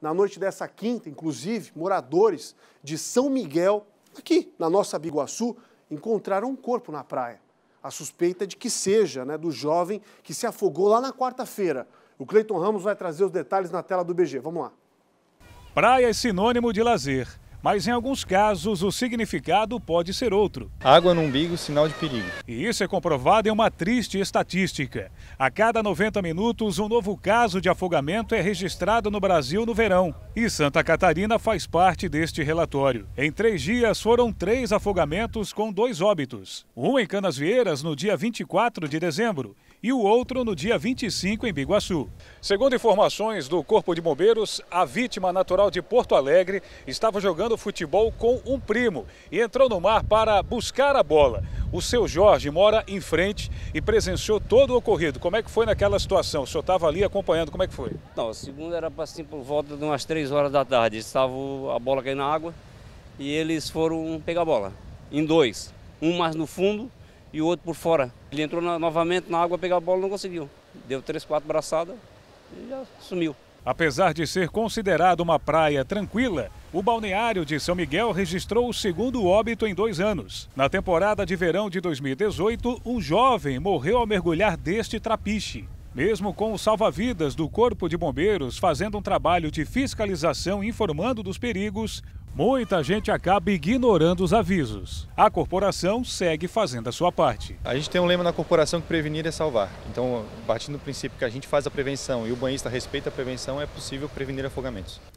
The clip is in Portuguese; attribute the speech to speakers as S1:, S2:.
S1: na noite dessa quinta, inclusive, moradores de São Miguel, aqui na nossa Biguaçu, encontraram um corpo na praia. A suspeita é de que seja né, do jovem que se afogou lá na quarta-feira. O Cleiton Ramos vai trazer os detalhes na tela do BG. Vamos lá.
S2: Praia é sinônimo de lazer mas em alguns casos o significado pode ser outro. Água no umbigo, sinal de perigo. E isso é comprovado em uma triste estatística. A cada 90 minutos, um novo caso de afogamento é registrado no Brasil no verão. E Santa Catarina faz parte deste relatório. Em três dias, foram três afogamentos com dois óbitos. Um em Canas Vieiras, no dia 24 de dezembro, e o outro no dia 25 em Biguaçu. Segundo informações do Corpo de Bombeiros, a vítima natural de Porto Alegre estava jogando jogando futebol com um primo e entrou no mar para buscar a bola. O seu Jorge mora em frente e presenciou todo o ocorrido. Como é que foi naquela situação? O senhor estava ali acompanhando, como é que foi?
S3: Não, o segundo era para assim por volta de umas 3 horas da tarde. Estava a bola caindo na água e eles foram pegar a bola. Em dois. Um mais no fundo e o outro por fora. Ele entrou na, novamente na água, pegar a bola não conseguiu. Deu três, quatro braçadas e já sumiu.
S2: Apesar de ser considerado uma praia tranquila, o balneário de São Miguel registrou o segundo óbito em dois anos. Na temporada de verão de 2018, um jovem morreu ao mergulhar deste trapiche. Mesmo com os salva-vidas do Corpo de Bombeiros fazendo um trabalho de fiscalização informando dos perigos, muita gente acaba ignorando os avisos. A corporação segue fazendo a sua parte. A gente tem um lema na corporação que prevenir é salvar. Então, partindo do princípio que a gente faz a prevenção e o banhista respeita a prevenção, é possível prevenir afogamentos.